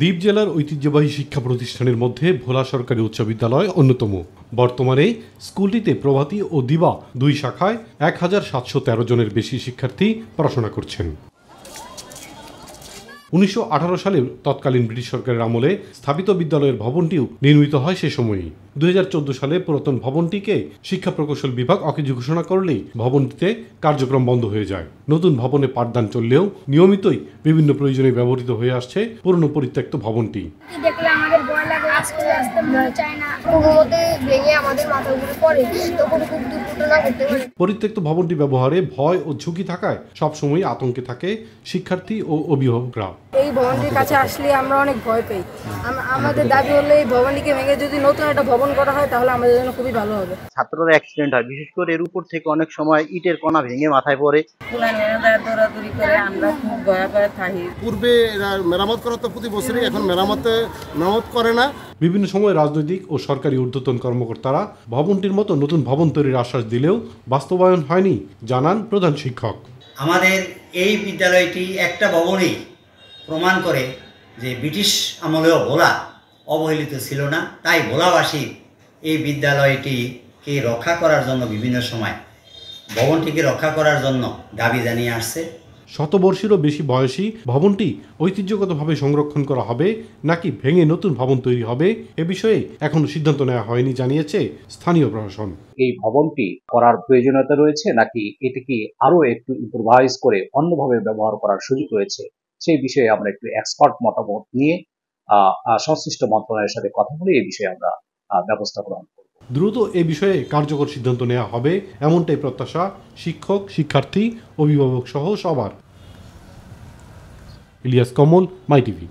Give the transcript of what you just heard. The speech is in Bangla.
দ্বীপ জেলার ঐতিহ্যবাহী শিক্ষা প্রতিষ্ঠানের মধ্যে ভোলা সরকারি উচ্চ বিদ্যালয় অন্যতম বর্তমানে স্কুলটিতে প্রভাতী ও দিবা দুই শাখায় এক হাজার সাতশো তেরো জনের বেশি শিক্ষার্থী পড়াশোনা করছেন উনিশশো সালে তৎকালীন ব্রিটিশ সরকারের আমলে স্থাপিত বিদ্যালয়ের ভবনটিও নির্মিত হয় সে সময়ই দু সালে পুরাতন ভবনটিকে শিক্ষা প্রকৌশল বিভাগ অকেজ ঘোষণা করলেই ভবনটিতে কার্যক্রম বন্ধ হয়ে যায় নতুন ভবনে পাঠদান চললেও নিয়মিতই বিভিন্ন প্রয়োজনে ব্যবহৃত হয়ে আসছে পুরনো পরিত্যক্ত ভবনটি পরিত্যক্ত ভবনটি ব্যবহারে ভয় ও ঝুঁকি থাকায় সবসময় আতঙ্কে থাকে শিক্ষার্থী ও অভিভাবকরা এই ভবনটির কাছে আসলে আমরা অনেক ভয় পাই আমাদের দাবি হলো এই ভবনটিকে ভেঙে যদি নতুন একটা ভবন করা হয় তাহলে আমাদের জন্য খুবই ভালো হবে ছাত্ররা অ্যাক্সিডেন্ট হয় বিশেষ করে এর উপর থেকে অনেক সময় ইটের কণা ভেঙে মাথায় পড়ে পূর্বে মেরামত করা তো প্রতি বছরই এখন মেরামতে মেরামত করে না বিভিন্ন সময় রাজনৈতিক ও সরকারি ঊর্ধ্বতন কর্মকর্তারা ভবনটির মতো নতুন ভবন তৈরির আশ্বাস দিলেও বাস্তবায়ন হয়নি জানান প্রধান শিক্ষক আমাদের এই বিদ্যালয়টি একটা ভবনেই প্রমাণ করে যে ব্রিটিশ আমলেও ভোলা অবহেলিত ছিল না তাই ভোলাবাসী এই বিদ্যালয়টিকে রক্ষা করার জন্য বিভিন্ন সময় ভবনটিকে রক্ষা করার জন্য দাবি জানিয়ে আসছে শতবর্ষেরও বেশি বয়সী ভবনটি ঐতিহ্যগতভাবে সংরক্ষণ করা হবে নাকি ভেঙে নতুন ভবন তৈরি হবে এ বিষয়ে এখনো সিদ্ধান্ত নেওয়া হয়নি জানিয়েছে স্থানীয় প্রশাসন এই ভবনটি করার প্রয়োজনীয়তা রয়েছে নাকি এটিকে আরো একটু ইম্প্রোভাইজ করে অন্যভাবে ব্যবহার করার সুযোগ রয়েছে সেই বিষয়ে আমরা একটু এক্সপার্ট মতামত নিয়ে সংশ্লিষ্ট মন্ত্রণালয়ের সাথে কথা বলে এই বিষয়ে আমরা ব্যবস্থা গ্রহণ করব দ্রুত এ বিষয়ে কার্যকর সিদ্ধান্ত নেওয়া হবে এমনটাই প্রত্যাশা শিক্ষক শিক্ষার্থী অভিভাবক সহ সবার ইলিয়াস কমল মাই টিভি